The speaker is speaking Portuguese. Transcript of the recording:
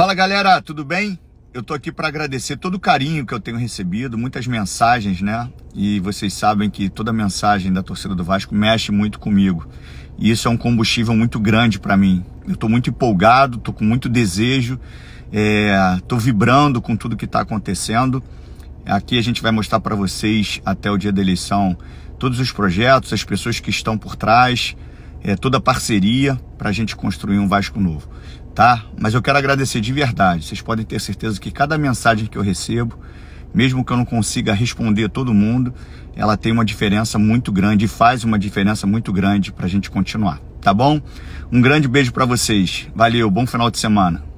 Fala galera, tudo bem? Eu tô aqui para agradecer todo o carinho que eu tenho recebido, muitas mensagens, né? E vocês sabem que toda mensagem da torcida do Vasco mexe muito comigo. E isso é um combustível muito grande para mim. Eu tô muito empolgado, tô com muito desejo, é, tô vibrando com tudo que tá acontecendo. Aqui a gente vai mostrar para vocês até o dia da eleição todos os projetos, as pessoas que estão por trás, é, toda a parceria para a gente construir um Vasco novo, tá? Mas eu quero agradecer de verdade. Vocês podem ter certeza que cada mensagem que eu recebo, mesmo que eu não consiga responder todo mundo, ela tem uma diferença muito grande e faz uma diferença muito grande para a gente continuar, tá bom? Um grande beijo para vocês. Valeu, bom final de semana.